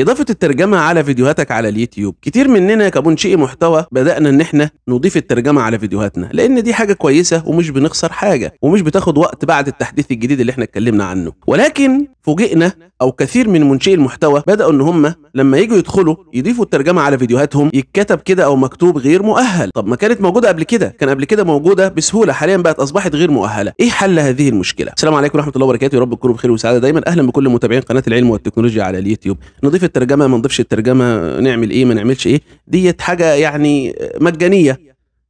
إضافة الترجمة على فيديوهاتك على اليوتيوب كتير مننا كمنشئي محتوى بدأنا إن إحنا نضيف الترجمة على فيديوهاتنا لأن دي حاجة كويسة ومش بنخسر حاجة ومش بتاخد وقت بعد التحديث الجديد اللي إحنا اتكلمنا عنه ولكن فوجئنا أو كثير من منشئي المحتوى بدأوا إن هم لما يجوا يدخلوا يضيفوا الترجمة على فيديوهاتهم يتكتب كده أو مكتوب غير مؤهل طب ما كانت موجودة قبل كده كان قبل كده موجودة بسهولة حاليا بقت أصبحت غير مؤهلة إيه حل هذه المشكلة السلام عليكم ورحمة الله وبركاته يا رب تكونوا بخير وسعادة دايما أهلا بكل متابعين قناة العلم والتكنولوجيا على اليوتيوب نضيف نضيف الترجمه ما نضيفش الترجمه نعمل ايه ما نعملش ايه ديت حاجه يعني مجانيه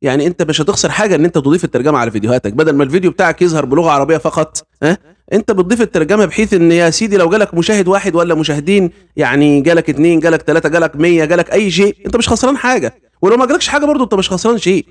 يعني انت مش هتخسر حاجه ان انت تضيف الترجمه على فيديوهاتك بدل ما الفيديو بتاعك يظهر بلغه عربيه فقط ها انت بتضيف الترجمه بحيث ان يا سيدي لو جالك مشاهد واحد ولا مشاهدين يعني جالك اتنين جالك تلاته جالك 100 جالك اي شيء انت مش خسران حاجه ولو ما جالكش حاجه برضه انت مش خسران شيء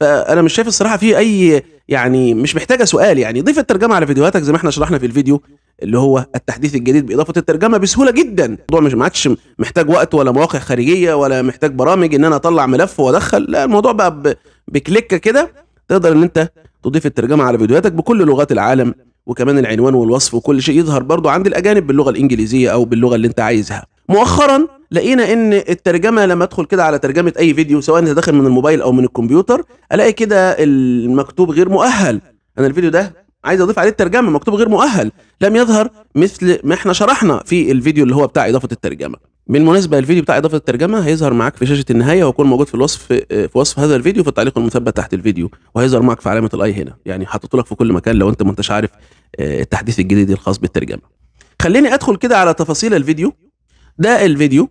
فانا مش شايف الصراحه في اي يعني مش محتاجه سؤال يعني ضيف الترجمه على فيديوهاتك زي ما احنا شرحنا في الفيديو اللي هو التحديث الجديد باضافه الترجمه بسهوله جدا الموضوع مش ما عادش محتاج وقت ولا مواقع خارجيه ولا محتاج برامج ان انا اطلع ملف وادخل لا الموضوع بقى بكليكه كده تقدر ان انت تضيف الترجمه على فيديوهاتك بكل لغات العالم وكمان العنوان والوصف وكل شيء يظهر برضو عند الاجانب باللغه الانجليزيه او باللغه اللي انت عايزها مؤخرا لقينا ان الترجمه لما ادخل كده على ترجمه اي فيديو سواء انت داخل من الموبايل او من الكمبيوتر الاقي كده المكتوب غير مؤهل انا الفيديو ده عايز اضيف عليه الترجمه مكتوب غير مؤهل لم يظهر مثل ما احنا شرحنا في الفيديو اللي هو بتاع اضافه الترجمه بالمناسبه الفيديو بتاع اضافه الترجمه هيظهر معاك في شاشه النهايه ويكون موجود في الوصف في وصف هذا الفيديو في التعليق المثبت تحت الفيديو وهيظهر معاك في علامه الاي هنا يعني حاطط لك في كل مكان لو انت ما انتش عارف آه، التحديث الجديد الخاص بالترجمه خليني ادخل كده على تفاصيل الفيديو ده الفيديو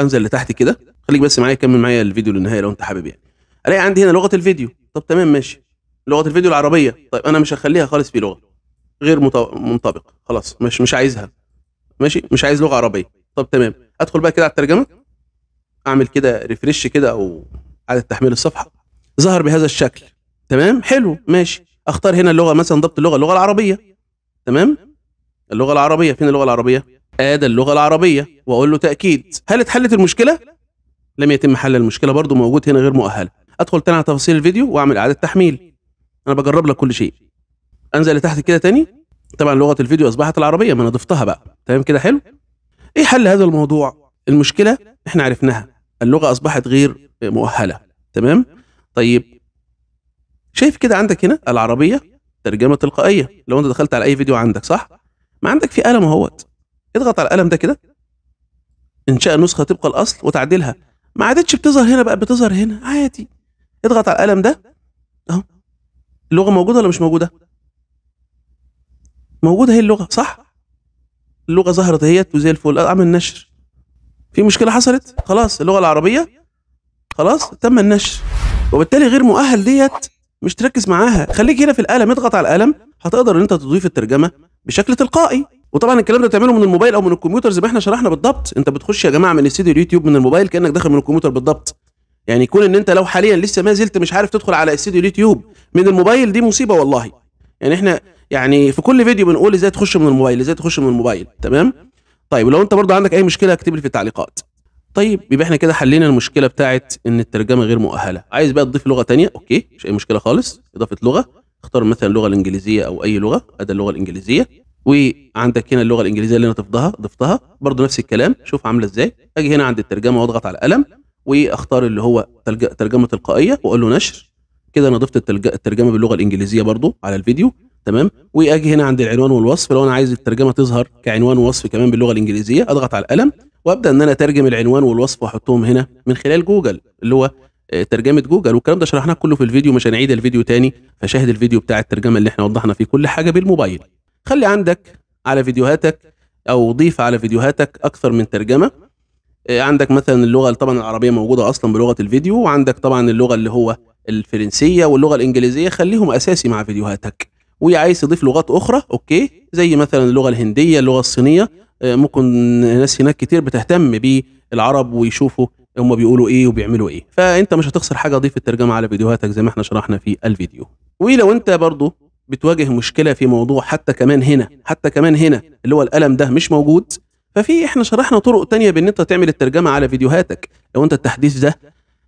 انزل لتحت كده خليك بس معايا كمل معايا الفيديو للنهايه لو انت حابب يعني الاقي عندي هنا لغه الفيديو طب تمام ماشي لغه الفيديو العربيه طيب انا مش هخليها خالص في لغه غير منطبق خلاص مش مش عايزها ماشي مش عايز لغه عربيه طب تمام ادخل بقى كده على الترجمه اعمل كده ريفرش كده او اعاده تحميل الصفحه ظهر بهذا الشكل تمام حلو ماشي اختار هنا اللغه مثلا ضبط اللغه اللغه العربيه تمام اللغه العربيه فين اللغه العربيه ادى اللغه العربيه واقول له تاكيد هل اتحلت المشكله لم يتم حل المشكله برضو موجود هنا غير مؤهله ادخل تاني على تفاصيل الفيديو واعمل اعاده تحميل انا بجرب لك كل شيء انزل لتحت كده تاني طبعا لغه الفيديو اصبحت العربيه ما انا ضفتها بقى تمام كده حلو ايه حل هذا الموضوع المشكله احنا عرفناها اللغه اصبحت غير مؤهله تمام طيب شايف كده عندك هنا العربيه ترجمه تلقائيه لو انت دخلت على اي فيديو عندك صح ما عندك في قلم اهوت اضغط على القلم ده كده انشاء نسخه طبق الاصل وتعديلها ما عادتش بتظهر هنا بقى بتظهر هنا عادي اضغط على القلم ده اهو اللغه موجوده ولا مش موجوده موجوده هي اللغه صح اللغه ظهرت اهيت وزي الفل اعمل آه، نشر في مشكله حصلت خلاص اللغه العربيه خلاص تم النشر وبالتالي غير مؤهل ديت مش تركز معاها خليك هنا في القلم اضغط على القلم هتقدر ان انت تضيف الترجمه بشكل تلقائي وطبعا الكلام ده بتعمله من الموبايل او من الكمبيوتر زي ما احنا شرحنا بالضبط انت بتخش يا جماعه من استديو اليوتيوب من الموبايل كانك داخل من الكمبيوتر بالضبط يعني يكون ان انت لو حاليا لسه ما زلت مش عارف تدخل على استديو اليوتيوب من الموبايل دي مصيبه والله يعني احنا يعني في كل فيديو بنقول ازاي تخش من الموبايل ازاي تخش من الموبايل تمام طيب لو انت برضه عندك اي مشكله اكتب لي في التعليقات طيب يبقى احنا كده حلينا المشكله بتاعت ان الترجمه غير مؤهله عايز بقى تضيف لغه تانية اوكي مش اي مشكله خالص اضافه لغه اختار مثلا اللغه الانجليزيه او اي لغه ادي اللغه الانجليزيه وعندك هنا اللغه الانجليزيه اللي انا ضفتها ضفتها برضه نفس الكلام شوف عامله ازاي اجي هنا عند الترجمه واضغط على القلم واختار اللي هو تلج... ترجمه تلقائيه واقول له نشر كده انا ضفت التلج... الترجمه باللغه الانجليزيه برضو على الفيديو تمام واجي هنا عند العنوان والوصف لو انا عايز الترجمه تظهر كعنوان ووصف كمان باللغه الانجليزيه اضغط على القلم وابدا ان انا اترجم العنوان والوصف واحطهم هنا من خلال جوجل اللي هو آه، ترجمه جوجل والكلام ده شرحناه كله في الفيديو مش هنعيد الفيديو تاني فشاهد الفيديو بتاع الترجمه اللي احنا وضحنا فيه كل حاجه بالموبايل خلي عندك على فيديوهاتك او ضيف على فيديوهاتك اكثر من ترجمه آه، عندك مثلا اللغه طبعا العربيه موجوده اصلا بلغه الفيديو وعندك طبعا اللغه اللي هو الفرنسيه واللغه الانجليزيه خليهم اساسي مع فيديوهاتك وعايز تضيف لغات اخرى اوكي زي مثلا اللغه الهنديه اللغه الصينيه آه، ممكن ناس هناك كتير بتهتم بالعرب ويشوفوا هم بيقولوا ايه وبيعملوا ايه فانت مش هتخسر حاجه ضيف الترجمه على فيديوهاتك زي ما احنا شرحنا في الفيديو ولو انت برضو بتواجه مشكله في موضوع حتى كمان هنا حتى كمان هنا اللي هو القلم ده مش موجود ففي احنا شرحنا طرق تانية بان انت تعمل الترجمه على فيديوهاتك لو انت التحديث ده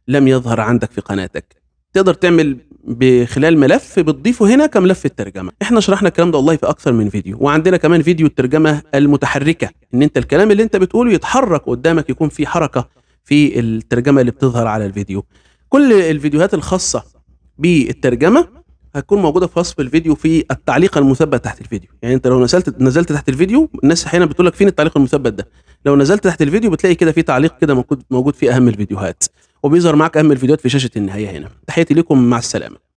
لم يظهر عندك في قناتك تقدر تعمل بخلال ملف بتضيفه هنا كملف الترجمه احنا شرحنا الكلام ده والله في اكثر من فيديو وعندنا كمان فيديو الترجمه المتحركه ان انت الكلام اللي انت بتقوله يتحرك قدامك يكون في حركه في الترجمه اللي بتظهر على الفيديو كل الفيديوهات الخاصه بالترجمه هتكون موجوده في وصف الفيديو في التعليق المثبت تحت الفيديو يعني انت لو نزلت نزلت تحت الفيديو الناس احيانا بتقول لك فين التعليق المثبت ده لو نزلت تحت الفيديو بتلاقي كده في تعليق كده موجود موجود اهم الفيديوهات وبيظهر معاك اهم الفيديوهات في شاشه النهايه هنا تحياتي لكم مع السلامه